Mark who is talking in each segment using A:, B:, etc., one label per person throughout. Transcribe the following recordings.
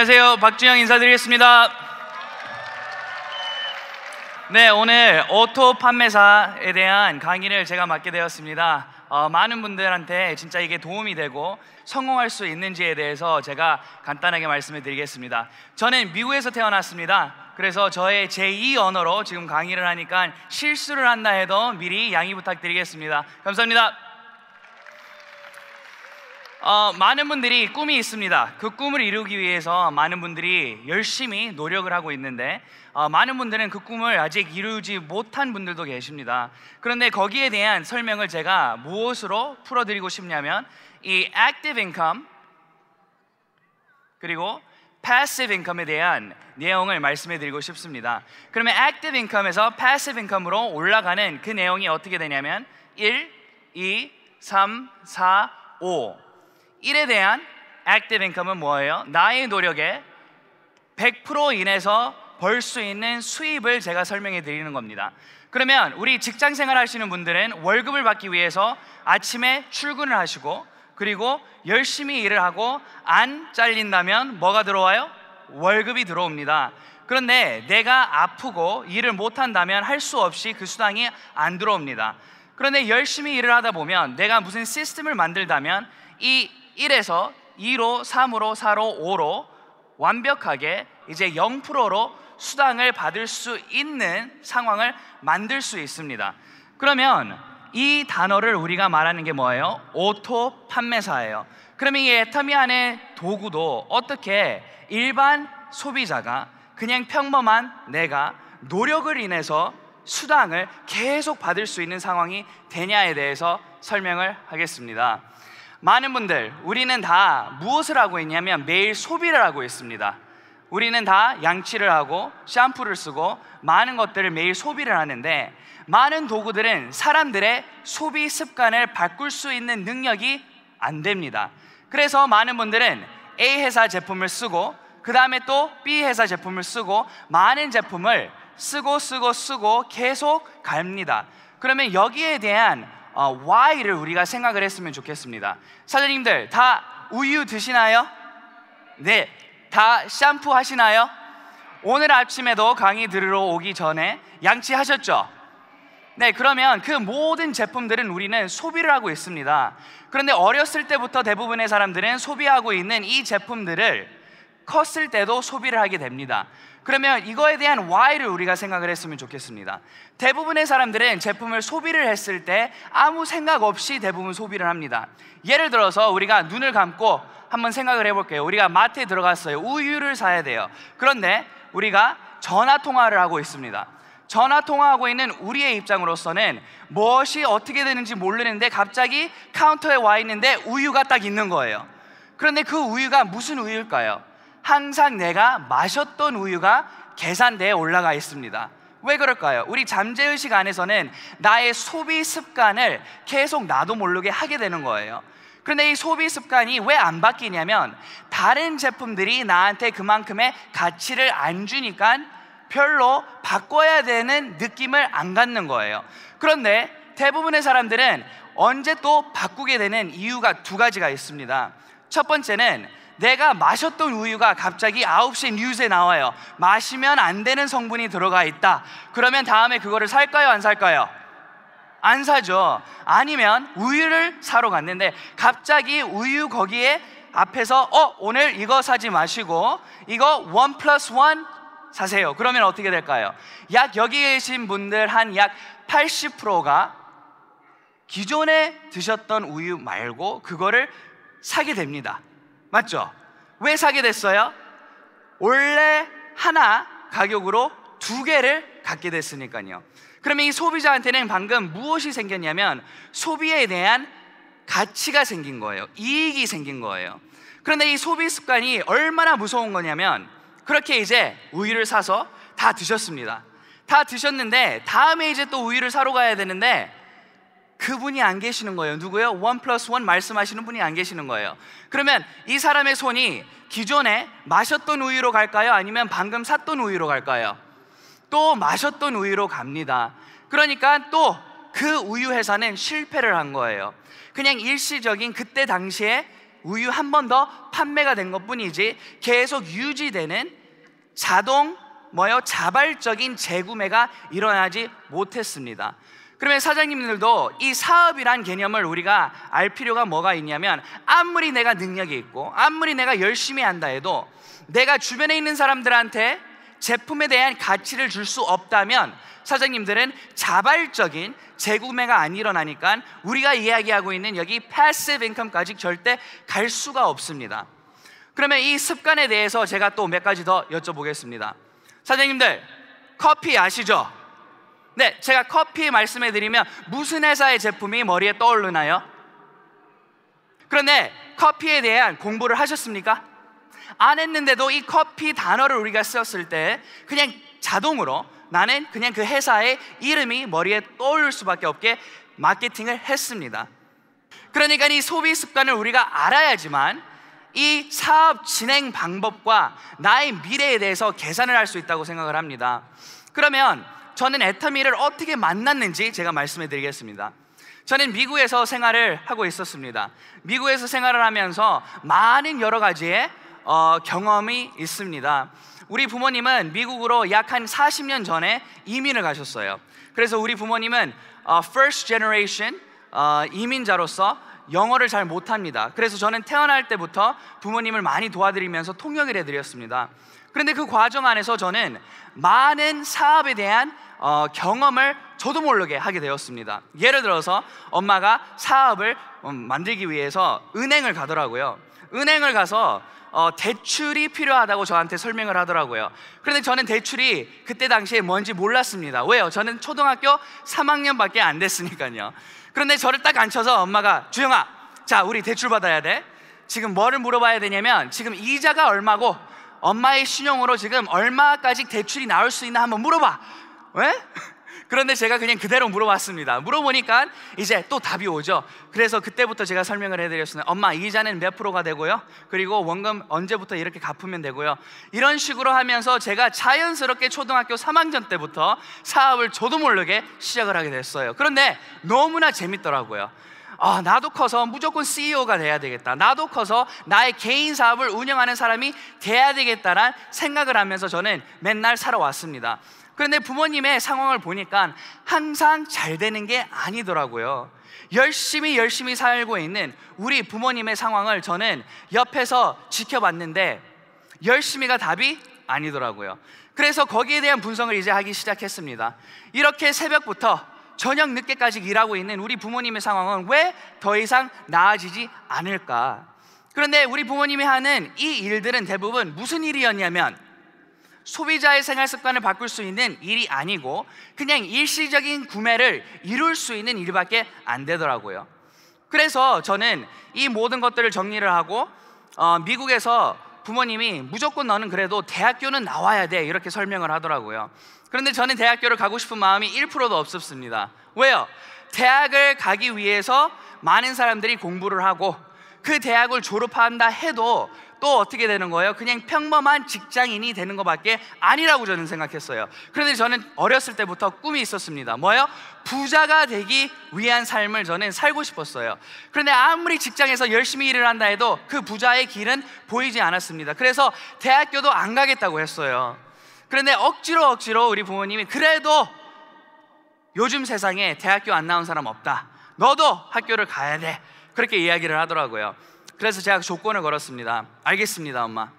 A: 안녕하세요. 박주영 인사드리겠습니다. 네, 오늘 오토 판매사에 대한 강의를 제가 맡게 되었습니다. 어, 많은 분들한테 진짜 이게 도움이 되고 성공할 수 있는지에 대해서 제가 간단하게 말씀을 드리겠습니다. 저는 미국에서 태어났습니다. 그래서 저의 제2 언어로 지금 강의를 하니까 실수를 한다 해도 미리 양해 부탁드리겠습니다. 감사합니다. 어, 많은 분들이 꿈이 있습니다. 그 꿈을 이루기 위해서 많은 분들이 열심히 노력을 하고 있는데 어, 많은 분들은 그 꿈을 아직 이루지 못한 분들도 계십니다. 그런데 거기에 대한 설명을 제가 무엇으로 풀어드리고 싶냐면 이 active income 그리고 passive income에 대한 내용을 말씀해 드리고 싶습니다. 그러면 active income에서 passive income으로 올라가는 그 내용이 어떻게 되냐면 1, 2, 3, 4, 5 일에 대한 액 c t i v 은 뭐예요? 나의 노력에 100% 인해서 벌 수 있는 수입을 제가 설명해 드리는 겁니다. 그러면 우리 직장 생활 하시는 분들은 월급을 받기 위해서 아침에 출근을 하시고 그리고 열심히 일을 하고 안 잘린다면 뭐가 들어와요? 월급이 들어옵니다. 그런데 내가 아프고 일을 못한다면 할 수 없이 그 수당이 안 들어옵니다. 그런데 열심히 일을 하다 보면 내가 무슨 시스템을 만들다면 이 1에서 2로, 3으로, 4로, 5로 완벽하게 이제 0%로 수당을 받을 수 있는 상황을 만들 수 있습니다. 그러면 이 단어를 우리가 말하는 게 뭐예요? 오토 판매사예요. 그러면 이 에타미안의 도구도 어떻게 일반 소비자가 그냥 평범한 내가 노력을 인해서 수당을 계속 받을 수 있는 상황이 되냐에 대해서 설명을 하겠습니다. 많은 분들, 우리는 다 무엇을 하고 있냐면 매일 소비를 하고 있습니다. 우리는 다 양치를 하고 샴푸를 쓰고 많은 것들을 매일 소비를 하는데 많은 도구들은 사람들의 소비 습관을 바꿀 수 있는 능력이 안 됩니다. 그래서 많은 분들은 A 회사 제품을 쓰고 그 다음에 또 B 회사 제품을 쓰고 많은 제품을 쓰고 쓰고 쓰고 계속 갑니다. 그러면 여기에 대한 어, why를 우리가 생각을 했으면 좋겠습니다. 사장님들 다 우유 드시나요? 네. 다 샴푸 하시나요? 오늘 아침에도 강의 들으러 오기 전에 양치하셨죠? 네, 그러면 그 모든 제품들은 우리는 소비를 하고 있습니다. 그런데 어렸을 때부터 대부분의 사람들은 소비하고 있는 이 제품들을 컸을 때도 소비를 하게 됩니다. 그러면 이거에 대한 why를 우리가 생각을 했으면 좋겠습니다. 대부분의 사람들은 제품을 소비를 했을 때 아무 생각 없이 대부분 소비를 합니다. 예를 들어서 우리가 눈을 감고 한번 생각을 해볼게요. 우리가 마트에 들어갔어요. 우유를 사야 돼요. 그런데 우리가 전화 통화를 하고 있습니다. 전화 통화하고 있는 우리의 입장으로서는 무엇이 어떻게 되는지 모르는데 갑자기 카운터에 와 있는데 우유가 딱 있는 거예요. 그런데 그 우유가 무슨 우유일까요? 항상 내가 마셨던 우유가 계산대에 올라가 있습니다. 왜 그럴까요? 우리 잠재의식 안에서는 나의 소비 습관을 계속 나도 모르게 하게 되는 거예요. 그런데 이 소비 습관이 왜 안 바뀌냐면 다른 제품들이 나한테 그만큼의 가치를 안 주니까 별로 바꿔야 되는 느낌을 안 갖는 거예요. 그런데 대부분의 사람들은 언제 또 바꾸게 되는 이유가 두 가지가 있습니다. 첫 번째는 내가 마셨던 우유가 갑자기 9시 뉴스에 나와요. 마시면 안 되는 성분이 들어가 있다. 그러면 다음에 그거를 살까요? 안 살까요? 안 사죠. 아니면 우유를 사러 갔는데 갑자기 우유 거기에 앞에서 어, 오늘 이거 사지 마시고 이거 원 플러스 원 사세요. 그러면 어떻게 될까요? 약 여기 계신 분들 한 약 80%가 기존에 드셨던 우유 말고 그거를 사게 됩니다. 맞죠? 왜 사게 됐어요? 원래 하나 가격으로 두 개를 갖게 됐으니까요. 그러면 이 소비자한테는 방금 무엇이 생겼냐면 소비에 대한 가치가 생긴 거예요. 이익이 생긴 거예요. 그런데 이 소비 습관이 얼마나 무서운 거냐면 그렇게 이제 우유를 사서 다 드셨습니다. 다 드셨는데 다음에 이제 또 우유를 사러 가야 되는데 그분이 안 계시는 거예요. 누구요? 원 플러스 원 말씀하시는 분이 안 계시는 거예요. 그러면 이 사람의 손이 기존에 마셨던 우유로 갈까요? 아니면 방금 샀던 우유로 갈까요? 또 마셨던 우유로 갑니다. 그러니까 또 그 우유 회사는 실패를 한 거예요. 그냥 일시적인 그때 당시에 우유 한 번 더 판매가 된 것뿐이지 계속 유지되는 자동 뭐요 자발적인 재구매가 일어나지 못했습니다. 그러면 사장님들도 이 사업이란 개념을 우리가 알 필요가 뭐가 있냐면 아무리 내가 능력이 있고 아무리 내가 열심히 한다 해도 내가 주변에 있는 사람들한테 제품에 대한 가치를 줄 수 없다면 사장님들은 자발적인 재구매가 안 일어나니까 우리가 이야기하고 있는 여기 패시브 인컴까지 절대 갈 수가 없습니다. 그러면 이 습관에 대해서 제가 또 몇 가지 더 여쭤보겠습니다. 사장님들 커피 아시죠? 네, 제가 커피 말씀해 드리면 무슨 회사의 제품이 머리에 떠오르나요? 그런데 커피에 대한 공부를 하셨습니까? 안 했는데도 이 커피 단어를 우리가 쓰였을 때 그냥 자동으로 나는 그냥 그 회사의 이름이 머리에 떠오를 수밖에 없게 마케팅을 했습니다. 그러니까 이 소비 습관을 우리가 알아야지만 이 사업 진행 방법과 나의 미래에 대해서 계산을 할 수 있다고 생각을 합니다. 그러면 저는 에타미를 어떻게 만났는지 제가 말씀해 드리겠습니다. 저는 미국에서 생활을 하고 있었습니다. 미국에서 생활을 하면서 많은 여러 가지의 어, 경험이 있습니다. 우리 부모님은 미국으로 약 한 40년 전에 이민을 가셨어요. 그래서 우리 부모님은 어, first generation 어, 이민자로서 영어를 잘 못합니다. 그래서 저는 태어날 때부터 부모님을 많이 도와드리면서 통역을 해드렸습니다. 그런데 그 과정 안에서 저는 많은 사업에 대한 어, 경험을 저도 모르게 하게 되었습니다. 예를 들어서 엄마가 사업을 음, 만들기 위해서 은행을 가더라고요. 은행을 가서 어, 대출이 필요하다고 저한테 설명을 하더라고요. 그런데 저는 대출이 그때 당시에 뭔지 몰랐습니다. 왜요? 저는 초등학교 3학년밖에 안 됐으니까요. 그런데 저를 딱 앉혀서 엄마가 주영아, 자, 우리 대출 받아야 돼. 지금 뭐를 물어봐야 되냐면 지금 이자가 얼마고 엄마의 신용으로 지금 얼마까지 대출이 나올 수 있나 한번 물어봐. 왜? 그런데 제가 그냥 그대로 물어봤습니다. 물어보니까 이제 또 답이 오죠. 그래서 그때부터 제가 설명을 해드렸습니다. 엄마 이자는 몇 프로가 되고요. 그리고 원금 언제부터 이렇게 갚으면 되고요. 이런 식으로 하면서 제가 자연스럽게 초등학교 3학년 때부터 사업을 저도 모르게 시작을 하게 됐어요. 그런데 너무나 재밌더라고요. 아, 나도 커서 무조건 CEO가 돼야 되겠다. 나도 커서 나의 개인 사업을 운영하는 사람이 돼야 되겠다란 생각을 하면서 저는 맨날 살아왔습니다. 그런데 부모님의 상황을 보니까 항상 잘 되는 게 아니더라고요. 열심히 열심히 살고 있는 우리 부모님의 상황을 저는 옆에서 지켜봤는데 열심히가 답이 아니더라고요. 그래서 거기에 대한 분석을 이제 하기 시작했습니다. 이렇게 새벽부터 저녁 늦게까지 일하고 있는 우리 부모님의 상황은 왜 더 이상 나아지지 않을까? 그런데 우리 부모님이 하는 이 일들은 대부분 무슨 일이었냐면 소비자의 생활 습관을 바꿀 수 있는 일이 아니고 그냥 일시적인 구매를 이룰 수 있는 일밖에 안 되더라고요. 그래서 저는 이 모든 것들을 정리를 하고 어, 미국에서 부모님이 무조건 너는 그래도 대학교는 나와야 돼 이렇게 설명을 하더라고요. 그런데 저는 대학교를 가고 싶은 마음이 1%도 없었습니다. 왜요? 대학을 가기 위해서 많은 사람들이 공부를 하고 그 대학을 졸업한다 해도 또 어떻게 되는 거예요? 그냥 평범한 직장인이 되는 것밖에 아니라고 저는 생각했어요. 그런데 저는 어렸을 때부터 꿈이 있었습니다. 뭐예요? 부자가 되기 위한 삶을 저는 살고 싶었어요. 그런데 아무리 직장에서 열심히 일을 한다 해도 그 부자의 길은 보이지 않았습니다. 그래서 대학교도 안 가겠다고 했어요. 그런데 억지로 억지로 우리 부모님이 그래도 요즘 세상에 대학교 안 나온 사람 없다. 너도 학교를 가야 돼. 그렇게 이야기를 하더라고요. 그래서 제가 조건을 걸었습니다. 알겠습니다, 엄마.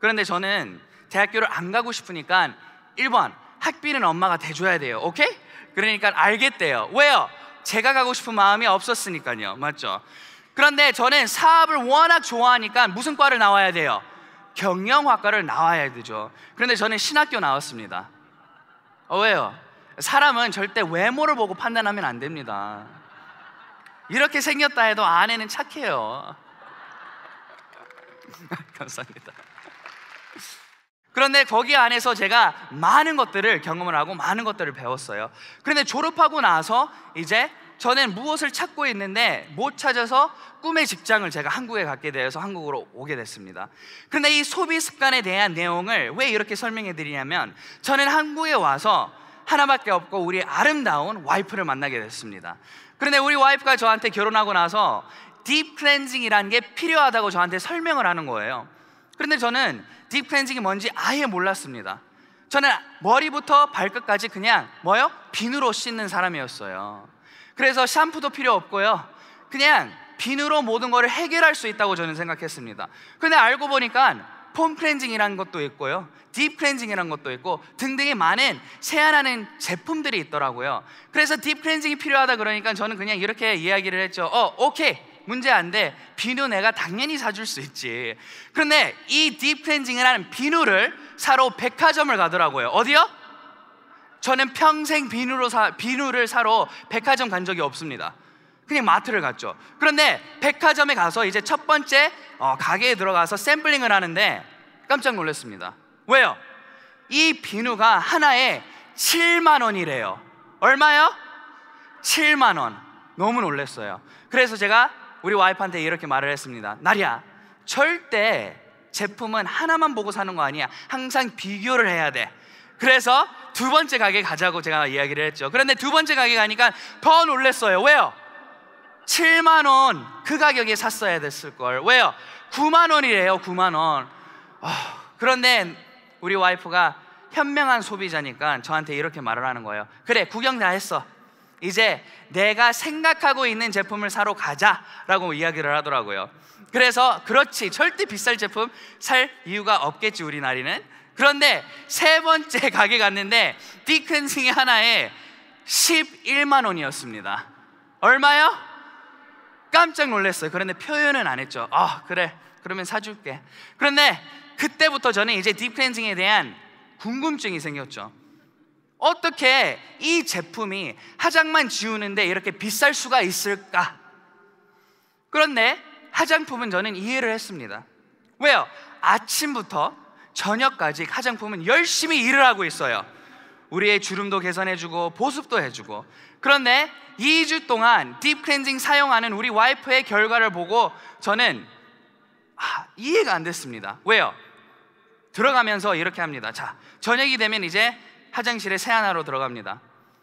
A: 그런데 저는 대학교를 안 가고 싶으니까 1번 학비는 엄마가 대줘야 돼요. 오케이? 그러니까 알겠대요. 왜요? 제가 가고 싶은 마음이 없었으니까요. 맞죠? 그런데 저는 사업을 워낙 좋아하니까 무슨 과를 나와야 돼요? 경영학과를 나와야 되죠. 그런데 저는 신학교 나왔습니다. 어, 왜요? 사람은 절대 외모를 보고 판단하면 안 됩니다. 이렇게 생겼다 해도 아내는 착해요. 감사합니다. 그런데 거기 안에서 제가 많은 것들을 경험을 하고 많은 것들을 배웠어요. 그런데 졸업하고 나서 이제 저는 무엇을 찾고 있는데 못 찾아서 꿈의 직장을 제가 한국에 갖게 되어서 한국으로 오게 됐습니다. 그런데 이 소비 습관에 대한 내용을 왜 이렇게 설명해 드리냐면 저는 한국에 와서 하나밖에 없고 우리 아름다운 와이프를 만나게 됐습니다. 그런데 우리 와이프가 저한테 결혼하고 나서 딥 클렌징이라는 게 필요하다고 저한테 설명을 하는 거예요. 그런데 저는 딥 클렌징이 뭔지 아예 몰랐습니다. 저는 머리부터 발끝까지 그냥 뭐요? 비누로 씻는 사람이었어요. 그래서 샴푸도 필요 없고요. 그냥 비누로 모든 것을 해결할 수 있다고 저는 생각했습니다. 근데 알고 보니까 폼 클렌징이라는 것도 있고요. 딥 클렌징이라는 것도 있고 등등의 많은 세안하는 제품들이 있더라고요. 그래서 딥 클렌징이 필요하다 그러니까 저는 그냥 이렇게 이야기를 했죠. 어, 오케이. 문제 안 돼. 비누 내가 당연히 사줄 수 있지. 그런데 이 딥클렌징이라는 비누를 사러 백화점을 가더라고요. 어디요? 저는 평생 비누로 사, 비누를 사러 백화점 간 적이 없습니다. 그냥 마트를 갔죠. 그런데 백화점에 가서 이제 첫 번째 어, 가게에 들어가서 샘플링을 하는데 깜짝 놀랐습니다. 왜요? 이 비누가 하나에 7만 원이래요. 얼마요? 7만 원. 너무 놀랐어요. 그래서 제가 우리 와이프한테 이렇게 말을 했습니다. 나리야, 절대 제품은 하나만 보고 사는 거 아니야. 항상 비교를 해야 돼. 그래서 두 번째 가게 가자고 제가 이야기를 했죠. 그런데 두 번째 가게 가니까 더 놀랐어요. 왜요? 7만 원 그 가격에 샀어야 됐을 걸. 왜요? 9만 원이래요. 9만 원. 어, 그런데 우리 와이프가 현명한 소비자니까 저한테 이렇게 말을 하는 거예요. 그래, 구경 다 했어. 이제 내가 생각하고 있는 제품을 사러 가자라고 이야기를 하더라고요. 그래서 그렇지 절대 비쌀 제품 살 이유가 없겠지 우리나리는. 그런데 세 번째 가게 갔는데 디큰 승이 하나에 11만 원이었습니다. 얼마요? 깜짝 놀랐어요. 그런데 표현은 안 했죠. 아, 그래. 그러면 사줄게. 그런데 그때부터 저는 이제 딥클렌징에 대한 궁금증이 생겼죠. 어떻게 이 제품이 화장만 지우는데 이렇게 비쌀 수가 있을까? 그런데 화장품은 저는 이해를 했습니다. 왜요? 아침부터 저녁까지 화장품은 열심히 일을 하고 있어요. 우리의 주름도 개선해주고 보습도 해주고 그런데 2주 동안 딥 클렌징 사용하는 우리 와이프의 결과를 보고 저는 아, 이해가 안 됐습니다. 왜요? 들어가면서 이렇게 합니다. 자, 저녁이 되면 이제 화장실에 새 하나로 들어갑니다.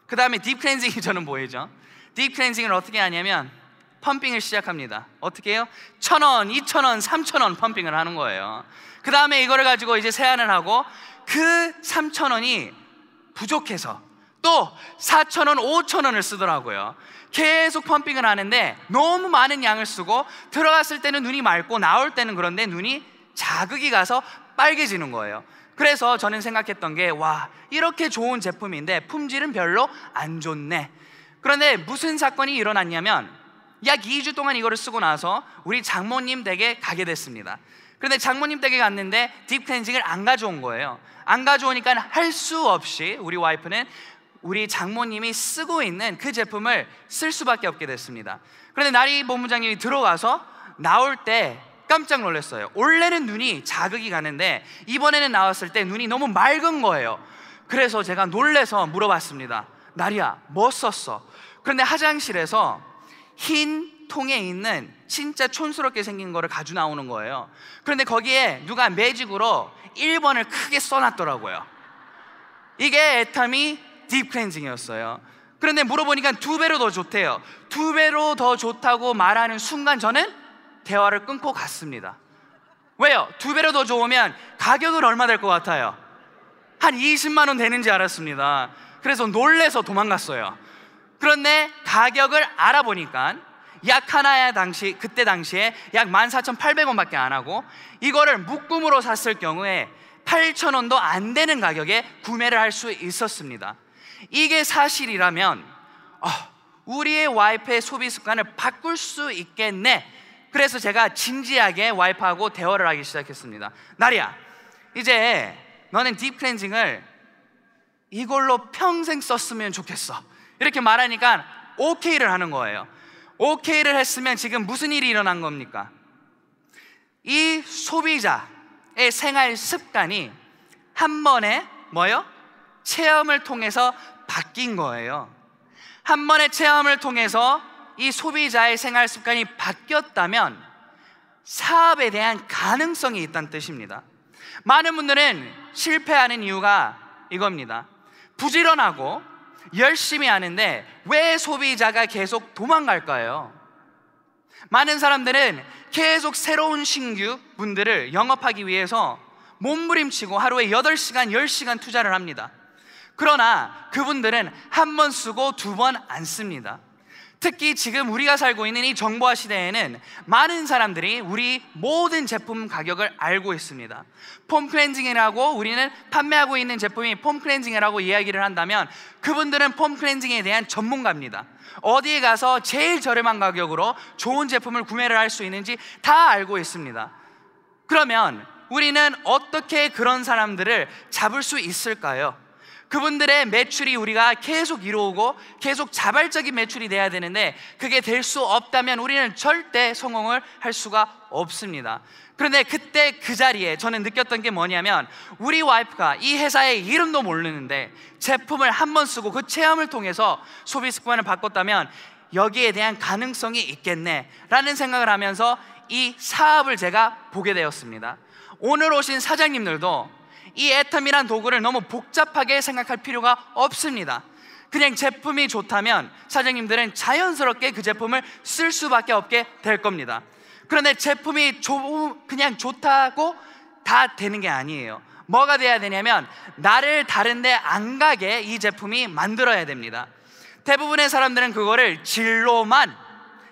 A: 그 다음에 딥 클렌징이 저는 보이죠? 딥 클렌징을 어떻게 하냐면 펌핑을 시작합니다. 어떻게 해요? 천 원, 이천 원, 삼천 원 펌핑을 하는 거예요. 그 다음에 이거를 가지고 이제 세안을 하고 그 삼천 원이 부족해서 또 사천 원, 오천 원을 쓰더라고요. 계속 펌핑을 하는데 너무 많은 양을 쓰고 들어갔을 때는 눈이 맑고 나올 때는 그런데 눈이 자극이 가서 빨개지는 거예요. 그래서 저는 생각했던 게, 와, 이렇게 좋은 제품인데 품질은 별로 안 좋네. 그런데 무슨 사건이 일어났냐면, 약 2주 동안 이거를 쓰고 나서 우리 장모님 댁에 가게 됐습니다. 그런데 장모님 댁에 갔는데 딥클렌징을 안 가져온 거예요. 안 가져오니까 할 수 없이 우리 와이프는 우리 장모님이 쓰고 있는 그 제품을 쓸 수밖에 없게 됐습니다. 그런데 나리 본부장님이 들어가서 나올 때 깜짝 놀랐어요. 원래는 눈이 자극이 가는데 이번에는 나왔을 때 눈이 너무 맑은 거예요. 그래서 제가 놀래서 물어봤습니다. 나리야, 뭐 썼어? 그런데 화장실에서 흰 통에 있는 진짜 촌스럽게 생긴 거를 가져 나오는 거예요. 그런데 거기에 누가 매직으로 1번을 크게 써놨더라고요. 이게 애탐이 딥 클렌징이었어요. 그런데 물어보니까 두 배로 더 좋대요. 두 배로 더 좋다고 말하는 순간 저는 대화를 끊고 갔습니다. 왜요? 두 배로 더 좋으면 가격은 얼마 될 것 같아요? 한 20만 원 되는지 알았습니다. 그래서 놀래서 도망갔어요. 그런데 가격을 알아보니까 약 하나에 당시 그때 당시에 약 14,800원밖에 안 하고 이거를 묶음으로 샀을 경우에 8,000원도 안 되는 가격에 구매를 할 수 있었습니다. 이게 사실이라면 어, 우리의 와이프의 소비 습관을 바꿀 수 있겠네 그래서 제가 진지하게 와이프하고 대화를 하기 시작했습니다. 나리야, 이제 너는 딥클렌징을 이걸로 평생 썼으면 좋겠어. 이렇게 말하니까 오케이를 하는 거예요. 오케이를 했으면 지금 무슨 일이 일어난 겁니까? 이 소비자의 생활 습관이 한 번에 뭐요? 체험을 통해서 바뀐 거예요. 한 번의 체험을 통해서 이 소비자의 생활 습관이 바뀌었다면 사업에 대한 가능성이 있다는 뜻입니다. 많은 분들은 실패하는 이유가 이겁니다. 부지런하고 열심히 하는데 왜 소비자가 계속 도망갈까요? 많은 사람들은 계속 새로운 신규 분들을 영업하기 위해서 몸부림치고 하루에 8시간, 10시간 투자를 합니다. 그러나 그분들은 한 번 쓰고 두 번 안 씁니다. 특히 지금 우리가 살고 있는 이 정보화 시대에는 많은 사람들이 우리 모든 제품 가격을 알고 있습니다. 폼 클렌징이라고 우리는 판매하고 있는 제품이 폼 클렌징이라고 이야기를 한다면 그분들은 폼 클렌징에 대한 전문가입니다. 어디에 가서 제일 저렴한 가격으로 좋은 제품을 구매를 할 수 있는지 다 알고 있습니다. 그러면 우리는 어떻게 그런 사람들을 잡을 수 있을까요? 그분들의 매출이 우리가 계속 이루어오고 계속 자발적인 매출이 돼야 되는데 그게 될 수 없다면 우리는 절대 성공을 할 수가 없습니다. 그런데 그때 그 자리에 저는 느꼈던 게 뭐냐면 우리 와이프가 이 회사의 이름도 모르는데 제품을 한 번 쓰고 그 체험을 통해서 소비 습관을 바꿨다면 여기에 대한 가능성이 있겠네라는 생각을 하면서 이 사업을 제가 보게 되었습니다. 오늘 오신 사장님들도 이 애텀이란 도구를 너무 복잡하게 생각할 필요가 없습니다. 그냥 제품이 좋다면 사장님들은 자연스럽게 그 제품을 쓸 수밖에 없게 될 겁니다. 그런데 제품이 조, 그냥 좋다고 다 되는 게 아니에요. 뭐가 돼야 되냐면 나를 다른데 안 가게 이 제품이 만들어야 됩니다. 대부분의 사람들은 그거를 진로만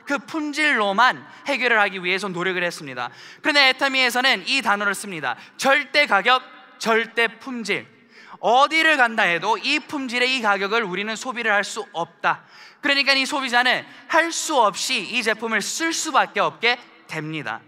A: 그 품질로만 해결을 하기 위해서 노력을 했습니다. 그런데 에터미에서는 이 단어를 씁니다. 절대 가격 절대 품질. 어디를 간다 해도 이 품질의 이 가격을 우리는 소비를 할 수 없다. 그러니까 이 소비자는 할 수 없이 이 제품을 쓸 수밖에 없게 됩니다.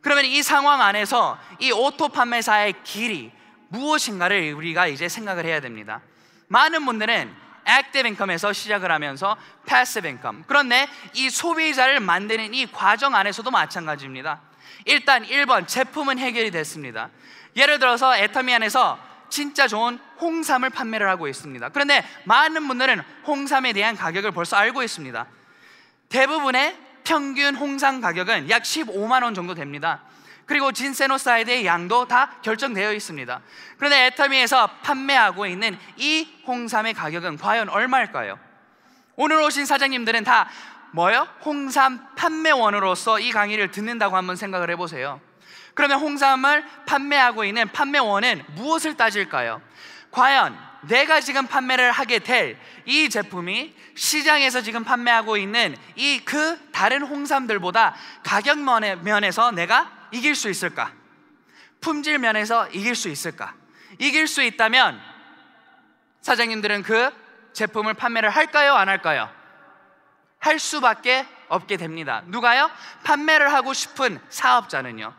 A: 그러면 이 상황 안에서 이 오토 판매사의 길이 무엇인가를 우리가 이제 생각을 해야 됩니다. 많은 분들은 액티브 인컴에서 시작을 하면서 패시브 인컴. 그런데 이 소비자를 만드는 이 과정 안에서도 마찬가지입니다. 일단 1번 제품은 해결이 됐습니다. 예를 들어서 에터미안에서 진짜 좋은 홍삼을 판매를 하고 있습니다. 그런데 많은 분들은 홍삼에 대한 가격을 벌써 알고 있습니다. 대부분의 평균 홍삼 가격은 약 15만 원 정도 됩니다. 그리고 진세노사이드의 양도 다 결정되어 있습니다. 그런데 에터미에서 판매하고 있는 이 홍삼의 가격은 과연 얼마일까요? 오늘 오신 사장님들은 다 뭐요? 홍삼 판매원으로서 이 강의를 듣는다고 한번 생각을 해보세요. 그러면 홍삼을 판매하고 있는 판매원은 무엇을 따질까요? 과연 내가 지금 판매를 하게 될 이 제품이 시장에서 지금 판매하고 있는 이 그 다른 홍삼들보다 가격 면에서 내가 이길 수 있을까? 품질 면에서 이길 수 있을까? 이길 수 있다면 사장님들은 그 제품을 판매를 할까요? 안 할까요? 할 수밖에 없게 됩니다. 누가요? 판매를 하고 싶은 사업자는요.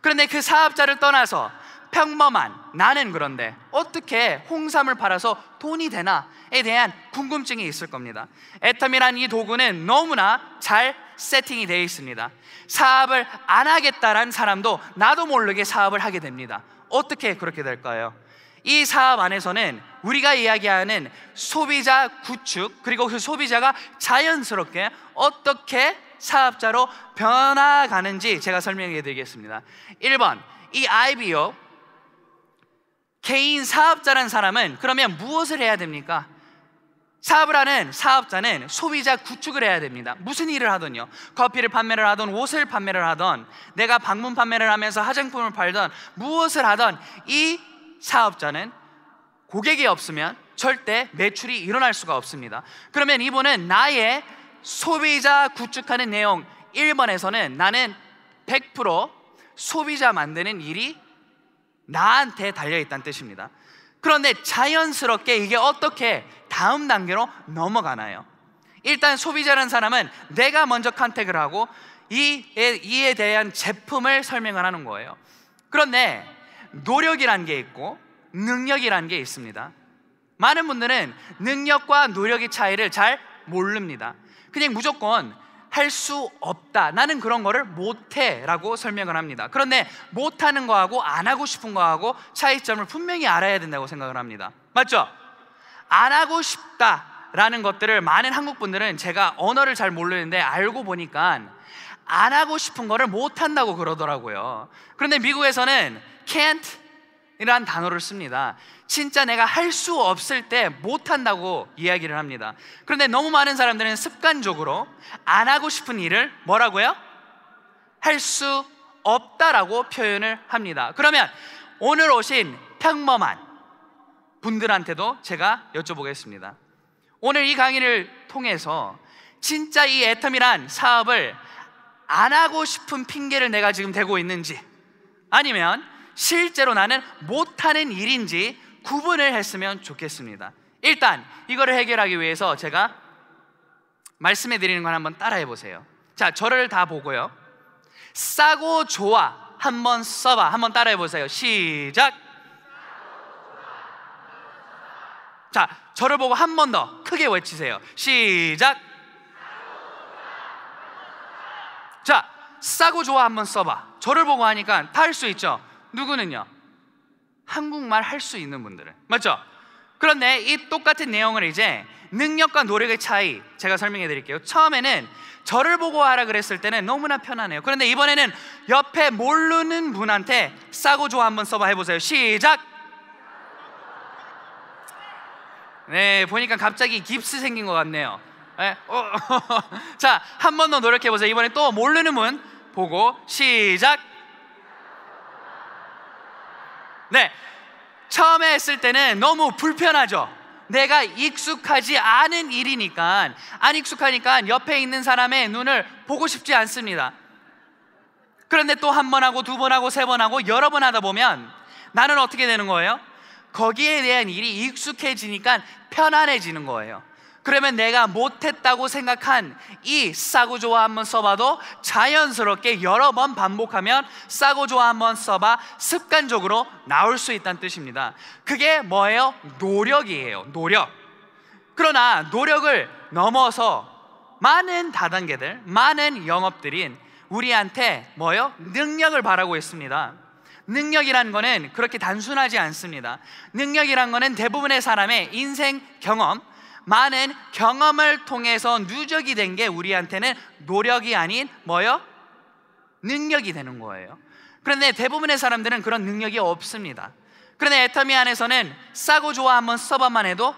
A: 그런데 그 사업자를 떠나서 평범한 나는 그런데 어떻게 홍삼을 팔아서 돈이 되나에 대한 궁금증이 있을 겁니다. 애텀이란 이 도구는 너무나 잘 세팅이 되어 있습니다. 사업을 안 하겠다란 사람도 나도 모르게 사업을 하게 됩니다. 어떻게 그렇게 될까요? 이 사업 안에서는 우리가 이야기하는 소비자 구축 그리고 그 소비자가 자연스럽게 어떻게 사업자로 변화가는지 제가 설명해 드리겠습니다. 1번 이 IBO 개인 사업자란 사람은 그러면 무엇을 해야 됩니까? 사업을 하는 사업자는 소비자 구축을 해야 됩니다. 무슨 일을 하든요. 커피를 판매를 하던 옷을 판매를 하던 내가 방문 판매를 하면서 화장품을 팔던 무엇을 하던 이 사업자는 고객이 없으면 절대 매출이 일어날 수가 없습니다. 그러면 이분은 나의 소비자 구축하는 내용 1번에서는 나는 100% 소비자 만드는 일이 나한테 달려있다는 뜻입니다. 그런데 자연스럽게 이게 어떻게 다음 단계로 넘어가나요? 일단 소비자라는 사람은 내가 먼저 컨택을 하고 이에, 이에 대한 제품을 설명을 하는 거예요. 그런데 노력이란 게 있고 능력이라는 게 있습니다. 많은 분들은 능력과 노력의 차이를 잘 모릅니다. 그냥 무조건 할 수 없다. 나는 그런 거를 못해. 라고 설명을 합니다. 그런데 못하는 거하고 안 하고 싶은 거하고 차이점을 분명히 알아야 된다고 생각을 합니다. 맞죠? 안 하고 싶다. 라는 것들을 많은 한국 분들은 제가 언어를 잘 모르는데 알고 보니까 안 하고 싶은 거를 못한다고 그러더라고요. 그런데 미국에서는 can't 이란 단어를 씁니다. 진짜 내가 할 수 없을 때 못한다고 이야기를 합니다. 그런데 너무 많은 사람들은 습관적으로 안 하고 싶은 일을 뭐라고요? 할 수 없다라고 표현을 합니다. 그러면 오늘 오신 평범한 분들한테도 제가 여쭤보겠습니다. 오늘 이 강의를 통해서 진짜 이 애텀이란 사업을 안 하고 싶은 핑계를 내가 지금 대고 있는지 아니면 실제로 나는 못하는 일인지 구분을 했으면 좋겠습니다. 일단 이거를 해결하기 위해서 제가 말씀해 드리는 걸 한번 따라해 보세요. 자, 저를 다 보고요. 싸고 좋아 한번 써봐. 한번 따라해 보세요. 시작. 자, 저를 보고 한 번 더 크게 외치세요. 시작. 자, 싸고 좋아 한번 써봐. 저를 보고 하니까 탈 수 있죠. 누구는요? 한국말 할 수 있는 분들은 맞죠? 그런데 이 똑같은 내용을 이제 능력과 노력의 차이 제가 설명해 드릴게요. 처음에는 저를 보고 하라 그랬을 때는 너무나 편하네요. 그런데 이번에는 옆에 모르는 분한테 싸고 좋아 한번 써봐 해보세요. 시작. 네, 보니까 갑자기 깁스 생긴 것 같네요. 네, 어, 자, 한 번 더 노력해 보세요. 이번에 또 모르는 분 보고 시작. 네. 처음에 했을 때는 너무 불편하죠. 내가 익숙하지 않은 일이니까 안 익숙하니까 옆에 있는 사람의 눈을 보고 싶지 않습니다. 그런데 또 한 번 하고 두 번 하고 세 번 하고 여러 번 하다 보면 나는 어떻게 되는 거예요? 거기에 대한 일이 익숙해지니까 편안해지는 거예요. 그러면 내가 못했다고 생각한 이 싸고 좋아 한번 써봐도 자연스럽게 여러 번 반복하면 싸고 좋아 한번 써봐 습관적으로 나올 수 있다는 뜻입니다. 그게 뭐예요? 노력이에요. 노력. 그러나 노력을 넘어서 많은 다단계들, 많은 영업들인 우리한테 뭐요? 능력을 바라고 있습니다. 능력이란 거는 그렇게 단순하지 않습니다. 능력이란 거는 대부분의 사람의 인생 경험, 많은 경험을 통해서 누적이 된 게 우리한테는 노력이 아닌 뭐요? 능력이 되는 거예요. 그런데 대부분의 사람들은 그런 능력이 없습니다. 그런데 애터미 안에서는 싸고 좋아 한번 써봐만 해도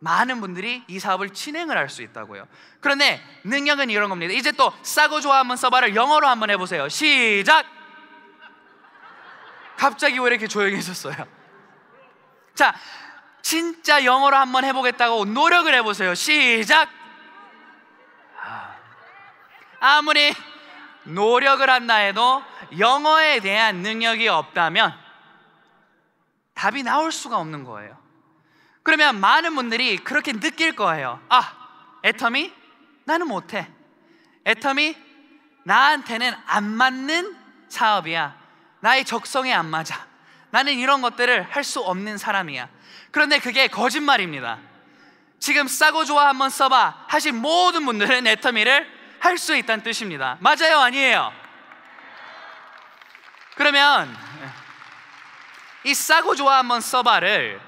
A: 많은 분들이 이 사업을 진행을 할 수 있다고요. 그런데 능력은 이런 겁니다. 이제 또 싸고 좋아 한번 써봐를 영어로 한번 해보세요. 시작! 갑자기 왜 이렇게 조용해졌어요? 자, 진짜 영어로 한번 해보겠다고 노력을 해보세요. 시작! 아. 아무리 노력을 한다 해도 영어에 대한 능력이 없다면 답이 나올 수가 없는 거예요. 그러면 많은 분들이 그렇게 느낄 거예요. 아, 애터미? 나는 못해. 애터미? 나한테는 안 맞는 사업이야. 나의 적성에 안 맞아. 나는 이런 것들을 할 수 없는 사람이야. 그런데 그게 거짓말입니다. 지금 싸고 좋아 한번 써봐 하신 모든 분들은 애터미를 할 수 있다는 뜻입니다. 맞아요, 아니에요? 그러면 이 싸고 좋아 한번 써봐를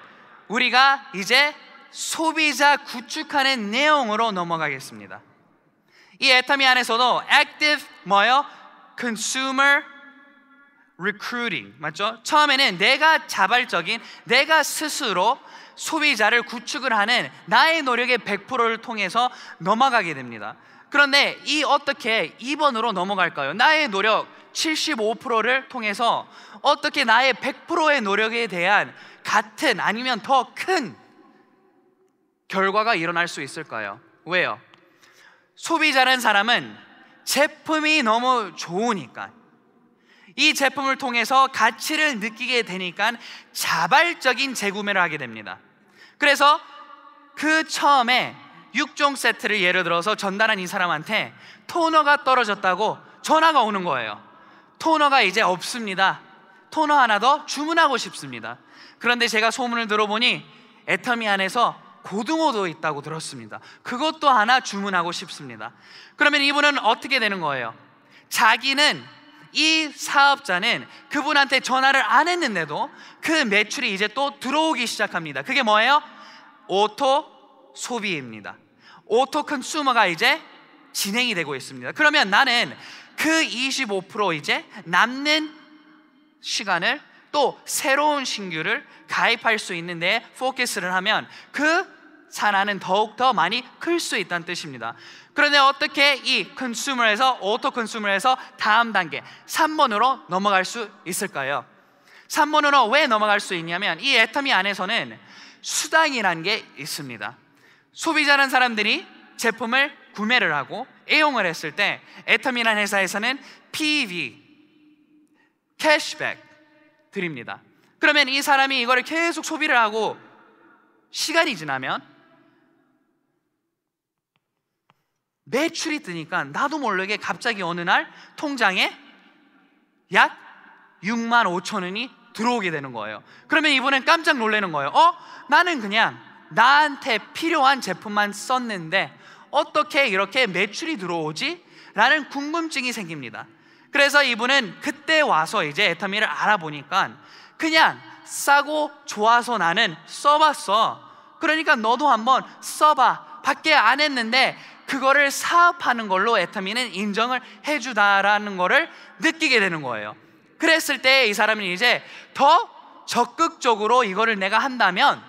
A: 우리가 이제 소비자 구축하는 내용으로 넘어가겠습니다. 이 애터미 안에서도 active 뭐요? consumer recruiting 맞죠? 처음에는 내가 자발적인 내가 스스로 소비자를 구축을 하는 나의 노력의 100%를 통해서 넘어가게 됩니다. 그런데 이 어떻게 2번으로 넘어갈까요? 나의 노력 75%를 통해서 어떻게 나의 100%의 노력에 대한 같은 아니면 더 큰 결과가 일어날 수 있을까요? 왜요? 소비자란 사람은 제품이 너무 좋으니까 이 제품을 통해서 가치를 느끼게 되니까 자발적인 재구매를 하게 됩니다. 그래서 그 처음에 6종 세트를 예를 들어서 전달한 이 사람한테 토너가 떨어졌다고 전화가 오는 거예요. 토너가 이제 없습니다. 토너 하나 더 주문하고 싶습니다. 그런데 제가 소문을 들어보니 애터미 안에서 고등어도 있다고 들었습니다. 그것도 하나 주문하고 싶습니다. 그러면 이분은 어떻게 되는 거예요? 자기는 이 사업자는 그분한테 전화를 안 했는데도 그 매출이 이제 또 들어오기 시작합니다. 그게 뭐예요? 오토 소비입니다. 오토 컨슈머가 이제 진행이 되고 있습니다. 그러면 나는 그 25% 이제 남는 시간을 또 새로운 신규를 가입할 수 있는데 포커스를 하면 그 산하는 더욱더 많이 클 수 있다는 뜻입니다. 그런데 어떻게 이 컨슈머에서 오토 컨슈머에서 다음 단계 3번으로 넘어갈 수 있을까요? 3번으로 왜 넘어갈 수 있냐면 이 애터미 안에서는 수당이라는 게 있습니다. 소비자는 사람들이 제품을 구매를 하고 애용을 했을 때 애터미라는 회사에서는 PV 캐시백 드립니다. 그러면 이 사람이 이거를 계속 소비를 하고 시간이 지나면 매출이 뜨니까 나도 모르게 갑자기 어느 날 통장에 약 6만 5천 원이 들어오게 되는 거예요. 그러면 이번엔 깜짝 놀라는 거예요. 어? 나는 그냥 나한테 필요한 제품만 썼는데 어떻게 이렇게 매출이 들어오지? 라는 궁금증이 생깁니다. 그래서 이분은 그때 와서 이제 에타미를 알아보니까 그냥 싸고 좋아서 나는 써봤어. 그러니까 너도 한번 써봐. 밖에 안 했는데 그거를 사업하는 걸로 에터미는 인정을 해주다라는 거를 느끼게 되는 거예요. 그랬을 때 이 사람은 이제 더 적극적으로 이거를 내가 한다면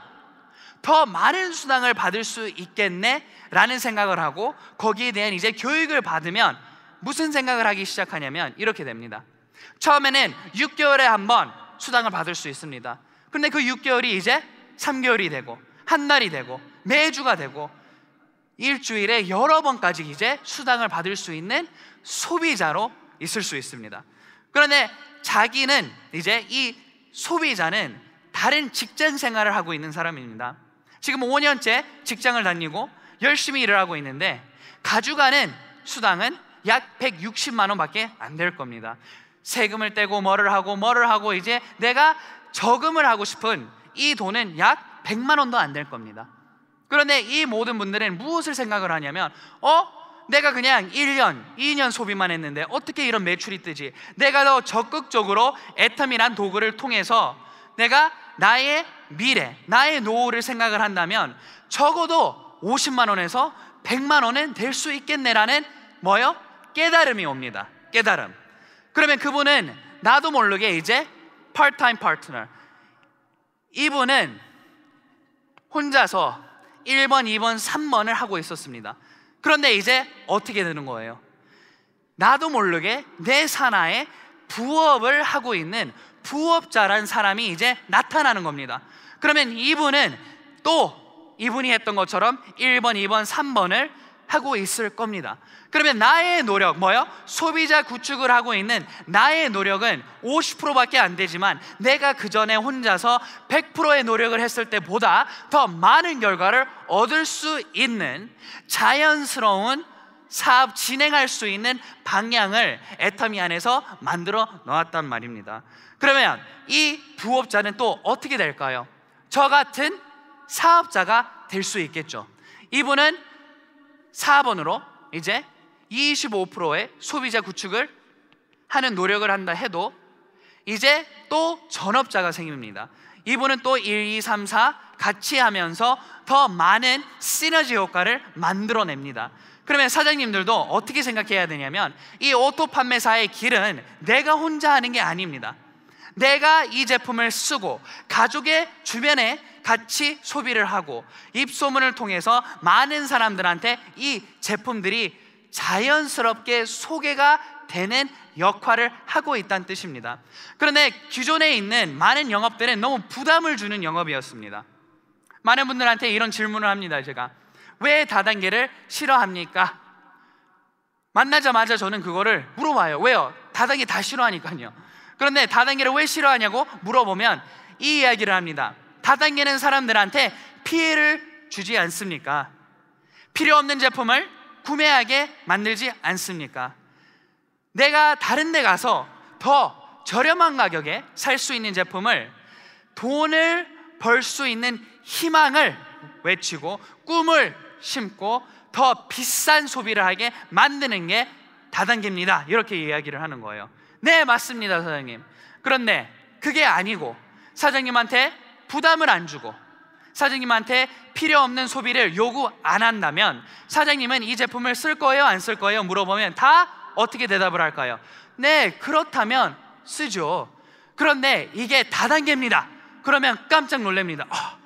A: 더 많은 수당을 받을 수 있겠네라는 생각을 하고 거기에 대한 이제 교육을 받으면 무슨 생각을 하기 시작하냐면 이렇게 됩니다. 처음에는 6개월에 한 번 수당을 받을 수 있습니다. 근데 그 6개월이 이제 3개월이 되고 한 달이 되고 매주가 되고 일주일에 여러 번까지 이제 수당을 받을 수 있는 소비자로 있을 수 있습니다. 그런데 자기는 이제 이 소비자는 다른 직장 생활을 하고 있는 사람입니다. 지금 5년째 직장을 다니고 열심히 일을 하고 있는데 가져가는 수당은 약 160만 원밖에 안 될 겁니다. 세금을 떼고 뭐를 하고 뭐를 하고 이제 내가 저금을 하고 싶은 이 돈은 약 100만 원도 안 될 겁니다. 그런데 이 모든 분들은 무엇을 생각을 하냐면 어? 내가 그냥 1년, 2년 소비만 했는데 어떻게 이런 매출이 뜨지? 내가 더 적극적으로 애텀이란 도구를 통해서 내가 나의 미래, 나의 노후를 생각을 한다면 적어도 50만 원에서 100만 원은 될 수 있겠네라는 뭐요? 깨달음이 옵니다. 깨달음. 그러면 그분은 나도 모르게 이제 파트타임 파트너 이분은 혼자서 1번, 2번, 3번을 하고 있었습니다. 그런데 이제 어떻게 되는 거예요? 나도 모르게 내 산하에 부업을 하고 있는 부업자란 사람이 이제 나타나는 겁니다. 그러면 이분은 또 이분이 했던 것처럼 1번, 2번, 3번을 하고 있을 겁니다. 그러면 나의 노력, 뭐요? 소비자 구축을 하고 있는 나의 노력은 50%밖에 안 되지만 내가 그 전에 혼자서 100%의 노력을 했을 때보다 더 많은 결과를 얻을 수 있는 자연스러운 사업 진행할 수 있는 방향을 애터미 안에서 만들어 놓았단 말입니다. 그러면 이 부업자는 또 어떻게 될까요? 저 같은 사업자가 될 수 있겠죠. 이분은 4번으로 이제 25%의 소비자 구축을 하는 노력을 한다 해도 이제 또 전업자가 생깁니다. 이분은 또 1, 2, 3, 4 같이 하면서 더 많은 시너지 효과를 만들어냅니다. 그러면 사장님들도 어떻게 생각해야 되냐면 이 오토 판매사의 길은 내가 혼자 하는 게 아닙니다. 내가 이 제품을 쓰고 가족의 주변에 같이 소비를 하고 입소문을 통해서 많은 사람들한테 이 제품들이 자연스럽게 소개가 되는 역할을 하고 있다는 뜻입니다. 그런데 기존에 있는 많은 영업들은 너무 부담을 주는 영업이었습니다. 많은 분들한테 이런 질문을 합니다. 제가 왜 다단계를 싫어합니까? 만나자마자 저는 그거를 물어봐요. 왜요? 다단계 다 싫어하니까요. 그런데 다단계를 왜 싫어하냐고 물어보면 이 이야기를 합니다. 다단계는 사람들한테 피해를 주지 않습니까? 필요 없는 제품을 구매하게 만들지 않습니까? 내가 다른 데 가서 더 저렴한 가격에 살 수 있는 제품을 돈을 벌 수 있는 희망을 외치고 꿈을 심고 더 비싼 소비를 하게 만드는 게 다단계입니다. 이렇게 이야기를 하는 거예요. 네, 맞습니다, 사장님. 그런데 그게 아니고 사장님한테 부담을 안 주고 사장님한테 필요 없는 소비를 요구 안 한다면 사장님은 이 제품을 쓸 거예요, 안 쓸 거예요? 물어보면 다 어떻게 대답을 할까요? 네, 그렇다면 쓰죠. 그런데 이게 다단계입니다. 그러면 깜짝 놀랍니다. 어,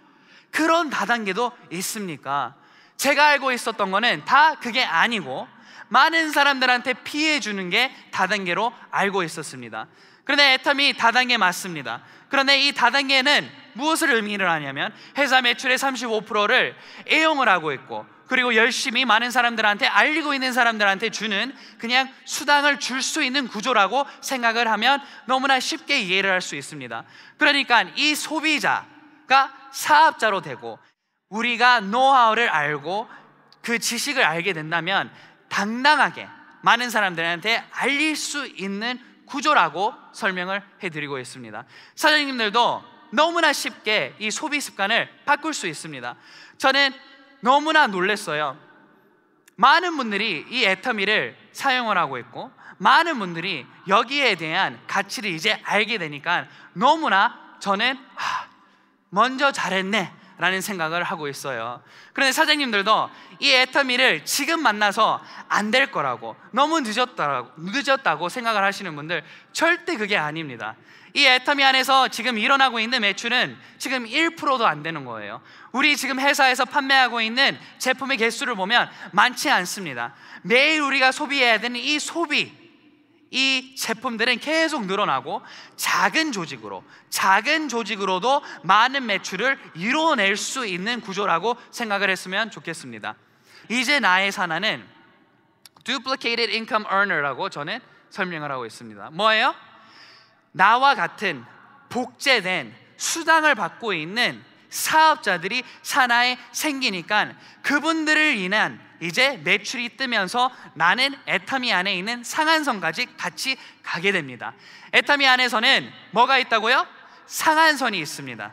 A: 그런 다단계도 있습니까? 제가 알고 있었던 거는 다 그게 아니고 많은 사람들한테 피해 주는 게 다단계로 알고 있었습니다. 그런데 애터미 다단계 맞습니다. 그런데 이 다단계는 무엇을 의미를 하냐면 회사 매출의 35%를 애용을 하고 있고 그리고 열심히 많은 사람들한테 알리고 있는 사람들한테 주는 그냥 수당을 줄 수 있는 구조라고 생각을 하면 너무나 쉽게 이해를 할 수 있습니다. 그러니까 이 소비자가 사업자로 되고 우리가 노하우를 알고 그 지식을 알게 된다면 당당하게 많은 사람들한테 알릴 수 있는 구조라고 설명을 해드리고 있습니다. 사장님들도 너무나 쉽게 이 소비 습관을 바꿀 수 있습니다. 저는 너무나 놀랐어요. 많은 분들이 이 애터미를 사용을 하고 있고 많은 분들이 여기에 대한 가치를 이제 알게 되니까 너무나 저는 아, 먼저 잘했네 라는 생각을 하고 있어요. 그런데 사장님들도 이 애터미를 지금 만나서 안 될 거라고 너무 늦었다고, 늦었다고 생각을 하시는 분들 절대 그게 아닙니다. 이 애터미 안에서 지금 일어나고 있는 매출은 지금 1%도 안 되는 거예요. 우리 지금 회사에서 판매하고 있는 제품의 개수를 보면 많지 않습니다. 매일 우리가 소비해야 되는 이 소비, 이 제품들은 계속 늘어나고 작은 조직으로 작은 조직으로도 많은 매출을 이뤄낼 수 있는 구조라고 생각을 했으면 좋겠습니다. 이제 나의 산화는 duplicated income earner라고 저는 설명을 하고 있습니다. 뭐예요? 나와 같은 복제된 수당을 받고 있는 사업자들이 산하에 생기니까 그분들을 인한 이제 매출이 뜨면서 나는 에타미 안에 있는 상한선까지 같이 가게 됩니다. 에타미 안에서는 뭐가 있다고요? 상한선이 있습니다.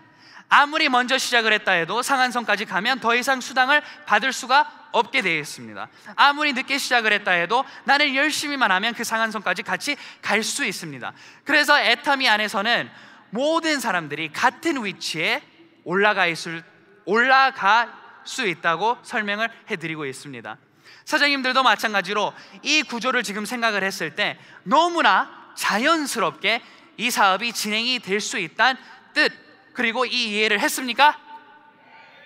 A: 아무리 먼저 시작을 했다 해도 상한선까지 가면 더 이상 수당을 받을 수가 없게 되어 습니다 아무리 늦게 시작을 했다 해도 나는 열심히만 하면 그 상한선까지 같이 갈 수 있습니다. 그래서 에타미 안에서는 모든 사람들이 같은 위치에 올라가 있을 올라가 수 있다고 설명을 해드리고 있습니다. 사장님들도 마찬가지로 이 구조를 지금 생각을 했을 때 너무나 자연스럽게 이 사업이 진행이 될 수 있다는 뜻 그리고 이 이해를 했습니까?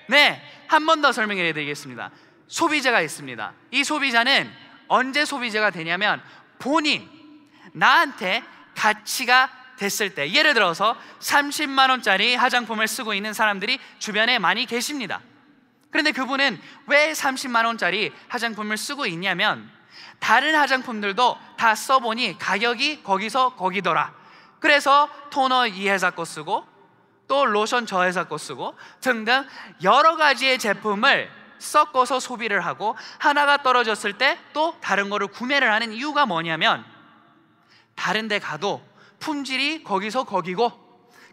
A: 네, 한 번 더 설명해 드리겠습니다. 소비자가 있습니다. 이 소비자는 언제 소비자가 되냐면 본인 나한테 가치가 됐을 때 예를 들어서 30만 원짜리 화장품을 쓰고 있는 사람들이 주변에 많이 계십니다. 그런데 그분은 왜 30만 원짜리 화장품을 쓰고 있냐면 다른 화장품들도 다 써보니 가격이 거기서 거기더라. 그래서 토너 이 회사 거 쓰고 또 로션 저 회사 거 쓰고 등등 여러 가지의 제품을 섞어서 소비를 하고 하나가 떨어졌을 때 또 다른 거를 구매를 하는 이유가 뭐냐면 다른 데 가도 품질이 거기서 거기고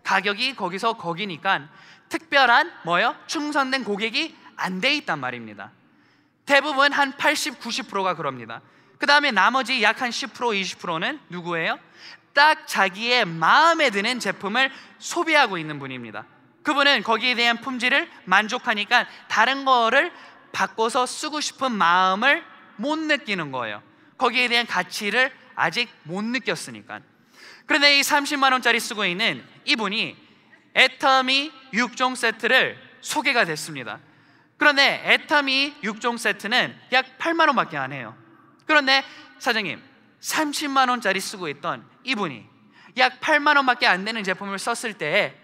A: 가격이 거기서 거기니까 특별한 뭐요? 충성된 고객이 안돼 있단 말입니다. 대부분 한 80, 90%가 그럽니다. 그 다음에 나머지 약 한 10%, 20%는 누구예요? 딱 자기의 마음에 드는 제품을 소비하고 있는 분입니다. 그분은 거기에 대한 품질을 만족하니까 다른 거를 바꿔서 쓰고 싶은 마음을 못 느끼는 거예요. 거기에 대한 가치를 아직 못 느꼈으니까. 그런데 이 30만 원짜리 쓰고 있는 이분이 애터미 6종 세트를 소개가 됐습니다. 그런데 애타미 6종 세트는 약 8만 원밖에 안 해요. 그런데 사장님 30만 원짜리 쓰고 있던 이분이 약 8만 원밖에 안 되는 제품을 썼을 때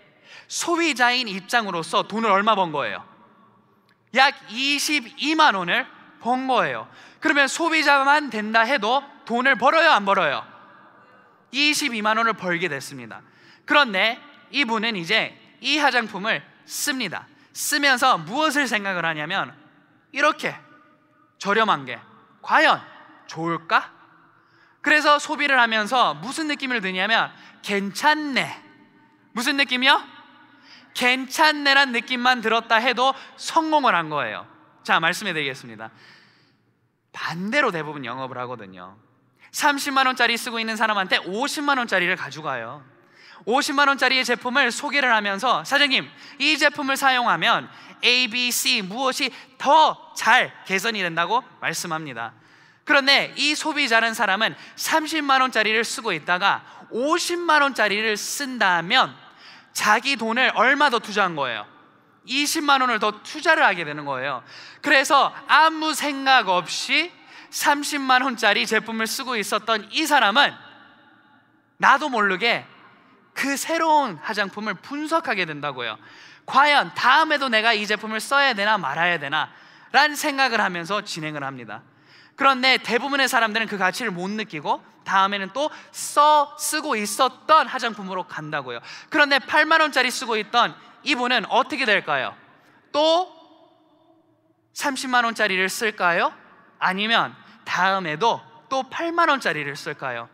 A: 소비자인 입장으로서 돈을 얼마 번 거예요? 약 22만 원을 번 거예요. 그러면 소비자만 된다 해도 돈을 벌어요, 안 벌어요? 22만 원을 벌게 됐습니다. 그런데 이분은 이제 이 화장품을 씁니다. 쓰면서 무엇을 생각을 하냐면 이렇게 저렴한 게 과연 좋을까? 그래서 소비를 하면서 무슨 느낌을 드냐면 괜찮네. 무슨 느낌이요? 괜찮네란 느낌만 들었다 해도 성공을 한 거예요. 자, 말씀해 드리겠습니다. 반대로 대부분 영업을 하거든요. 30만 원짜리 쓰고 있는 사람한테 50만 원짜리를 가져가요. 50만 원짜리의 제품을 소개를 하면서 사장님 이 제품을 사용하면 A, B, C 무엇이 더 잘 개선이 된다고 말씀합니다. 그런데 이 소비자는 사람은 30만 원짜리를 쓰고 있다가 50만 원짜리를 쓴다면 자기 돈을 얼마 더 투자한 거예요? 20만 원을 더 투자를 하게 되는 거예요. 그래서 아무 생각 없이 30만 원짜리 제품을 쓰고 있었던 이 사람은 나도 모르게 그 새로운 화장품을 분석하게 된다고요. 과연 다음에도 내가 이 제품을 써야 되나 말아야 되나 라는 생각을 하면서 진행을 합니다. 그런데 대부분의 사람들은 그 가치를 못 느끼고 다음에는 또 써 쓰고 있었던 화장품으로 간다고요. 그런데 8만 원짜리 쓰고 있던 이분은 어떻게 될까요? 또 30만 원짜리를 쓸까요? 아니면 다음에도 또 8만 원짜리를 쓸까요?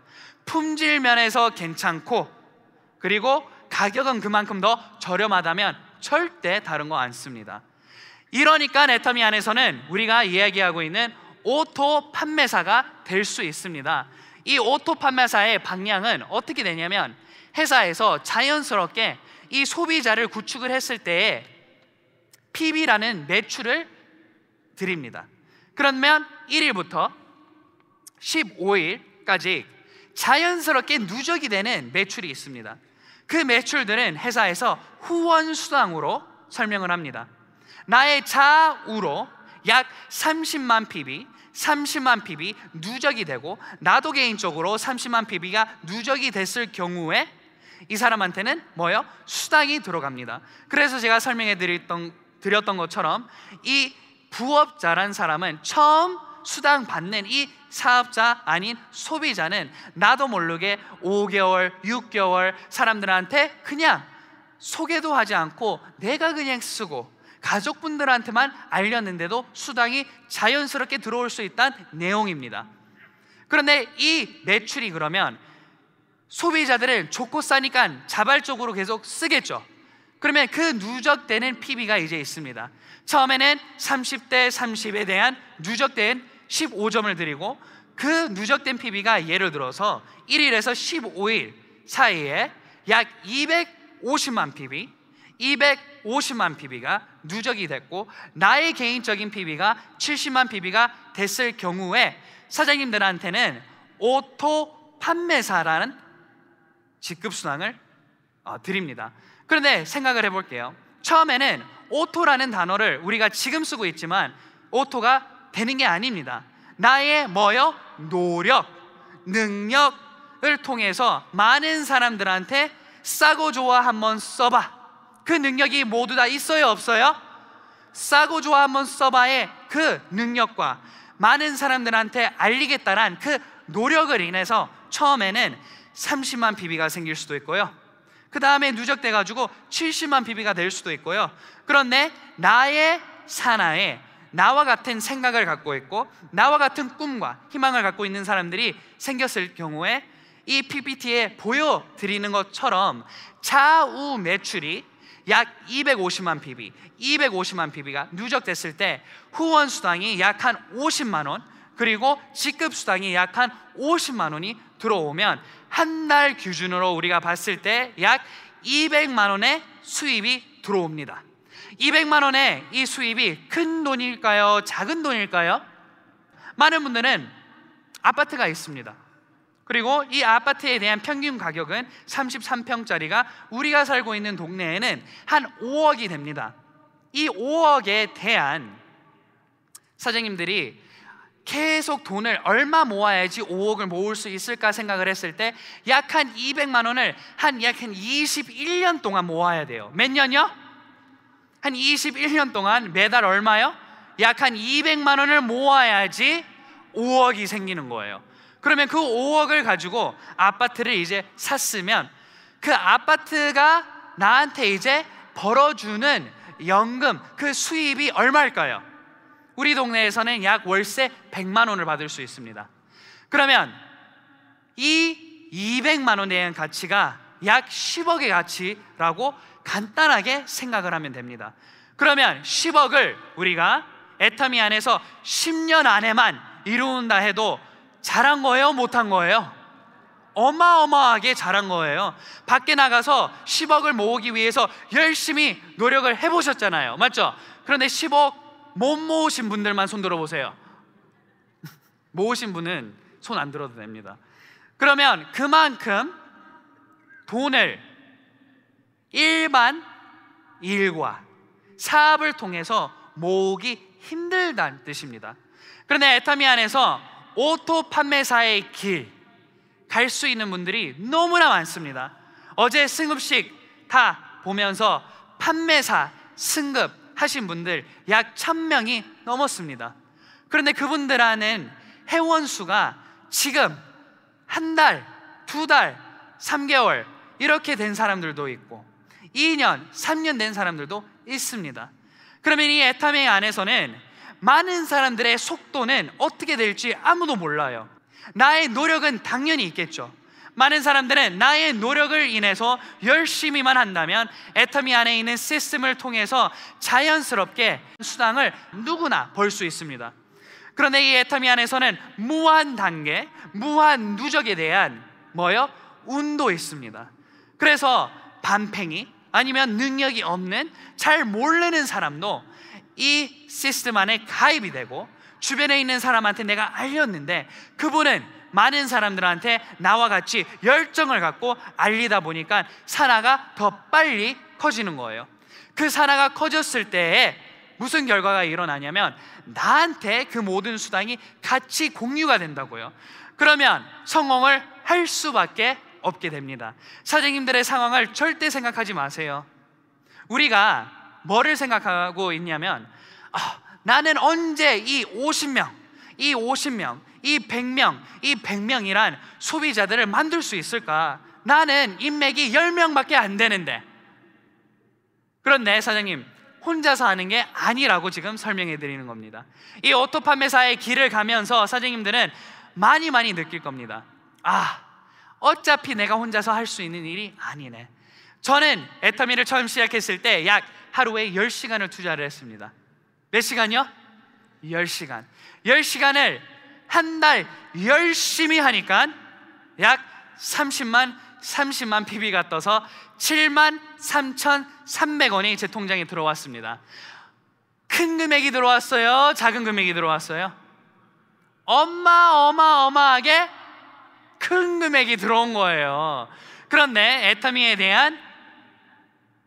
A: 품질 면에서 괜찮고 그리고 가격은 그만큼 더 저렴하다면 절대 다른 거않습니다 이러니까 애터미 안에서는 우리가 이야기하고 있는 오토 판매사가 될 수 있습니다. 이 오토 판매사의 방향은 어떻게 되냐면 회사에서 자연스럽게 이 소비자를 구축을 했을 때에 PB라는 매출을 드립니다. 그러면 1일부터 15일까지 자연스럽게 누적이 되는 매출이 있습니다. 그 매출들은 회사에서 후원 수당으로 설명을 합니다. 나의 자우로 약 30만 PB, 30만 PB 누적이 되고 나도 개인적으로 30만 PB가 누적이 됐을 경우에 이 사람한테는 뭐요? 수당이 들어갑니다. 그래서 제가 설명해 드렸던, 드렸던 것처럼 이 부업자란 사람은 처음 수당 받는 이 사업자 아닌 소비자는 나도 모르게 5개월, 6개월 사람들한테 그냥 소개도 하지 않고 내가 그냥 쓰고 가족분들한테만 알렸는데도 수당이 자연스럽게 들어올 수 있다는 내용입니다. 그런데 이 매출이 그러면 소비자들은 좋고 싸니까 자발적으로 계속 쓰겠죠. 그러면 그 누적되는 PB가 이제 있습니다. 처음에는 30대 30에 대한 누적된 15점을 드리고 그 누적된 PB가 예를 들어서 1일에서 15일 사이에 약 250만 PB, 250만 PB가 누적이 됐고 나의 개인적인 PB가 70만 PB가 됐을 경우에 사장님들한테는 오토 판매사라는 직급 순항을 어, 드립니다. 그런데 생각을 해볼게요. 처음에는 오토라는 단어를 우리가 지금 쓰고 있지만 오토가 되는 게 아닙니다. 나의 뭐요? 노력, 능력을 통해서 많은 사람들한테 싸고 좋아 한번 써봐. 그 능력이 모두 다 있어요, 없어요? 싸고 좋아 한번 써봐의 그 능력과 많은 사람들한테 알리겠다란 그 노력을 인해서 처음에는 30만 PB가 생길 수도 있고요. 그 다음에 누적돼가지고 70만 PB가 될 수도 있고요. 그런데 나의 산하에 나와 같은 생각을 갖고 있고 나와 같은 꿈과 희망을 갖고 있는 사람들이 생겼을 경우에 이 PPT에 보여드리는 것처럼 좌우 매출이 약 250만 PB, 250만 PB가 누적됐을 때 후원 수당이 약 한 50만 원, 그리고 직급 수당이 약 한 50만 원이 들어오면 한 달 기준으로 우리가 봤을 때 약 200만 원의 수입이 들어옵니다. 200만 원의 이 수입이 큰 돈일까요? 작은 돈일까요? 많은 분들은 아파트가 있습니다. 그리고 이 아파트에 대한 평균 가격은 33평짜리가 우리가 살고 있는 동네에는 한 5억이 됩니다. 이 5억에 대한 사장님들이 계속 돈을 얼마 모아야지 5억을 모을 수 있을까 생각을 했을 때 약 한 200만 원을 한 약 한 21년 동안 모아야 돼요. 몇 년요? 한 21년 동안 매달 얼마요? 약 한 200만 원을 모아야지 5억이 생기는 거예요. 그러면 그 5억을 가지고 아파트를 이제 샀으면 그 아파트가 나한테 이제 벌어주는 연금 그 수입이 얼마일까요? 우리 동네에서는 약 월세 100만 원을 받을 수 있습니다. 그러면 이 200만 원에 대한 가치가 약 10억의 가치라고 간단하게 생각을 하면 됩니다. 그러면 10억을 우리가 애터미 안에서 10년 안에만 이루는다 해도 잘한 거예요? 못한 거예요? 어마어마하게 잘한 거예요. 밖에 나가서 10억을 모으기 위해서 열심히 노력을 해보셨잖아요. 맞죠? 그런데 10억 못 모으신 분들만 손 들어보세요. 모으신 분은 손 안 들어도 됩니다. 그러면 그만큼 돈을 일반 일과 사업을 통해서 모으기 힘들다는 뜻입니다. 그런데 에타미안에서 오토 판매사의 길 갈 수 있는 분들이 너무나 많습니다. 어제 승급식 다 보면서 판매사 승급 하신 분들 약 1000명이 넘었습니다. 그런데 그분들하는 회원 수가 지금 한 달, 두 달, 3개월 이렇게 된 사람들도 있고 2년, 3년 된 사람들도 있습니다. 그러면 이 에타메 안에서는 많은 사람들의 속도는 어떻게 될지 아무도 몰라요. 나의 노력은 당연히 있겠죠. 많은 사람들은 나의 노력을 인해서 열심히만 한다면 애터미 안에 있는 시스템을 통해서 자연스럽게 수당을 누구나 벌 수 있습니다. 그런데 이 애터미 안에서는 무한 단계, 무한 누적에 대한 뭐요? 운도 있습니다. 그래서 반팽이, 아니면 능력이 없는 잘 모르는 사람도 이 시스템 안에 가입이 되고 주변에 있는 사람한테 내가 알렸는데 그분은 많은 사람들한테 나와 같이 열정을 갖고 알리다 보니까 산화가 더 빨리 커지는 거예요. 그 산화가 커졌을 때에 무슨 결과가 일어나냐면 나한테 그 모든 수당이 같이 공유가 된다고요. 그러면 성공을 할 수밖에 없게 됩니다. 사장님들의 상황을 절대 생각하지 마세요. 우리가 뭐를 생각하고 있냐면 아, 나는 언제 이 50명, 이 50명, 이 100명, 이 100명이란 소비자들을 만들 수 있을까? 나는 인맥이 10명밖에 안 되는데. 그런데 사장님, 혼자서 하는 게 아니라고 지금 설명해 드리는 겁니다. 이 오토팜 매사의 길을 가면서 사장님들은 많이 많이 느낄 겁니다. 아, 어차피 내가 혼자서 할 수 있는 일이 아니네. 저는 에터미를 처음 시작했을 때 약 하루에 10시간을 투자를 했습니다. 몇 시간이요? 10시간. 10시간을 한 달 열심히 하니까 약 30만 30만 PB가 떠서 7만 3,300원이 제 통장에 들어왔습니다. 큰 금액이 들어왔어요? 작은 금액이 들어왔어요? 어마어마어마하게 큰 금액이 들어온 거예요. 그런데 애터미에 대한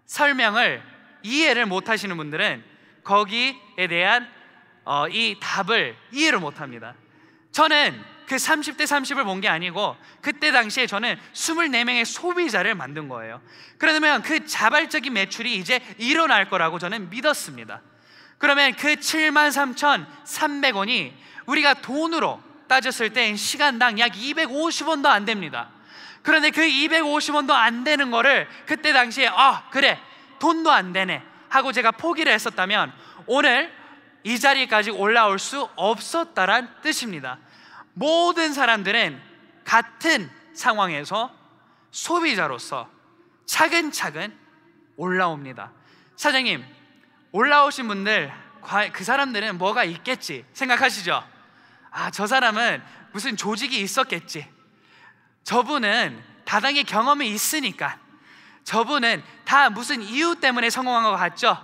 A: 설명을 이해를 못 하시는 분들은 거기에 대한 어, 이 답을 이해를 못 합니다. 저는 그 30대 30을 본 게 아니고 그때 당시에 저는 24명의 소비자를 만든 거예요. 그러면 그 자발적인 매출이 이제 일어날 거라고 저는 믿었습니다. 그러면 그 73,300원이 우리가 돈으로 따졌을 때 시간당 약 250원도 안 됩니다. 그런데 그 250원도 안 되는 거를 그때 당시에 아, 그래. 돈도 안 되네. 하고 제가 포기를 했었다면 오늘 이 자리까지 올라올 수 없었다란 뜻입니다. 모든 사람들은 같은 상황에서 소비자로서 차근차근 올라옵니다. 사장님, 올라오신 분들, 그 사람들은 뭐가 있겠지 생각하시죠? 아, 저 사람은 무슨 조직이 있었겠지. 저분은 다당의 경험이 있으니까. 저분은 다 무슨 이유 때문에 성공한 것 같죠?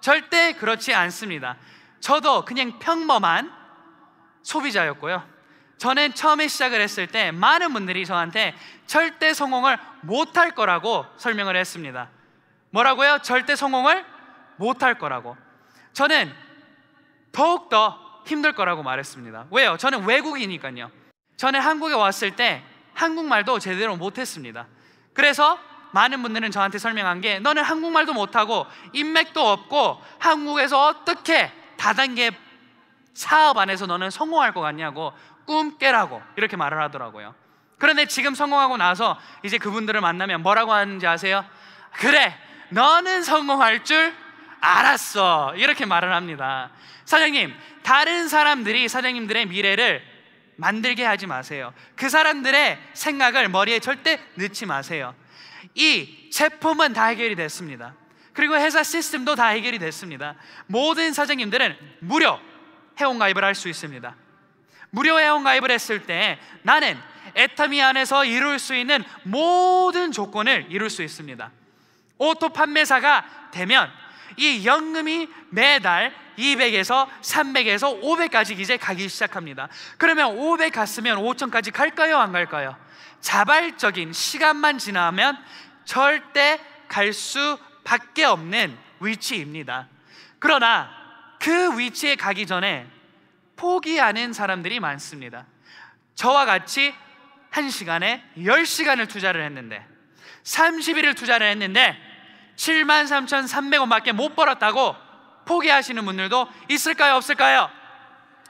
A: 절대 그렇지 않습니다. 저도 그냥 평범한 소비자였고요. 저는 처음에 시작을 했을 때 많은 분들이 저한테 절대 성공을 못할 거라고 설명을 했습니다. 뭐라고요? 절대 성공을 못할 거라고. 저는 더욱더 힘들 거라고 말했습니다. 왜요? 저는 외국이니까요. 전에 한국에 왔을 때 한국말도 제대로 못했습니다. 그래서 많은 분들은 저한테 설명한 게 너는 한국말도 못하고 인맥도 없고 한국에서 어떻게 다단계 사업 안에서 너는 성공할 것 같냐고 꿈 깨라고 이렇게 말을 하더라고요. 그런데 지금 성공하고 나서 이제 그분들을 만나면 뭐라고 하는지 아세요? 그래, 너는 성공할 줄 알았어. 이렇게 말을 합니다. 사장님, 다른 사람들이 사장님들의 미래를 만들게 하지 마세요. 그 사람들의 생각을 머리에 절대 넣지 마세요. 이 제품은 다 해결이 됐습니다. 그리고 회사 시스템도 다 해결이 됐습니다. 모든 사장님들은 무료 회원가입을 할 수 있습니다. 무료 회원가입을 했을 때 나는 애터미 안에서 이룰 수 있는 모든 조건을 이룰 수 있습니다. 오토 판매사가 되면 이 연금이 매달 200에서 300에서 500까지 이제 가기 시작합니다. 그러면 500 갔으면 5천까지 갈까요? 안 갈까요? 자발적인 시간만 지나면 절대 갈 수밖에 없는 위치입니다. 그러나 그 위치에 가기 전에 포기하는 사람들이 많습니다. 저와 같이 1시간에 10시간을 투자를 했는데 30일을 투자를 했는데 73,300원밖에 못 벌었다고 포기하시는 분들도 있을까요? 없을까요?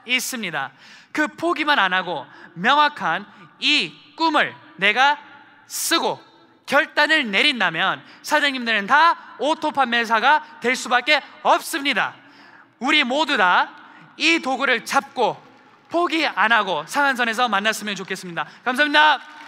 A: 있습니다. 그 포기만 안 하고 명확한 이 꿈을 내가 쓰고 결단을 내린다면 사장님들은 다 오토 판매사가 될 수밖에 없습니다. 우리 모두 다 이 도구를 잡고 포기 안 하고 상한선에서 만났으면 좋겠습니다. 감사합니다.